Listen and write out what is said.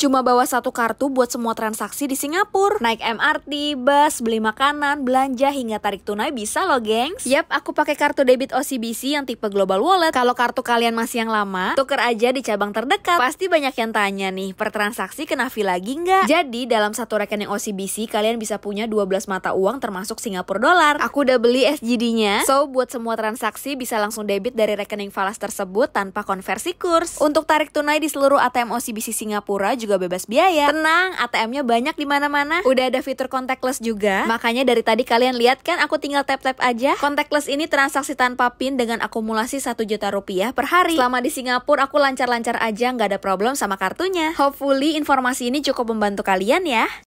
Cuma bawa satu kartu buat semua transaksi di Singapura. Naik MRT, bus, beli makanan, belanja hingga tarik tunai bisa loh, gengs. Yap, aku pakai kartu debit OCBC yang tipe Global Wallet. Kalau kartu kalian masih yang lama, tuker aja di cabang terdekat. Pasti banyak yang tanya nih, per transaksi kena fee lagi nggak? Jadi, dalam satu rekening OCBC, kalian bisa punya 12 mata uang termasuk Singapura dolar. Aku udah beli SGD-nya, so buat semua transaksi bisa langsung debit dari rekening falas tersebut tanpa konversi kurs. Untuk tarik tunai di seluruh ATM OCBC Singapura juga juga bebas biaya. Tenang, ATM-nya banyak di mana-mana. Udah ada fitur contactless juga. Makanya dari tadi kalian lihat kan aku tinggal tap-tap aja. Contactless ini transaksi tanpa PIN dengan akumulasi 1 juta rupiah per hari. Selama di Singapura aku lancar-lancar aja, nggak ada problem sama kartunya. Hopefully informasi ini cukup membantu kalian ya.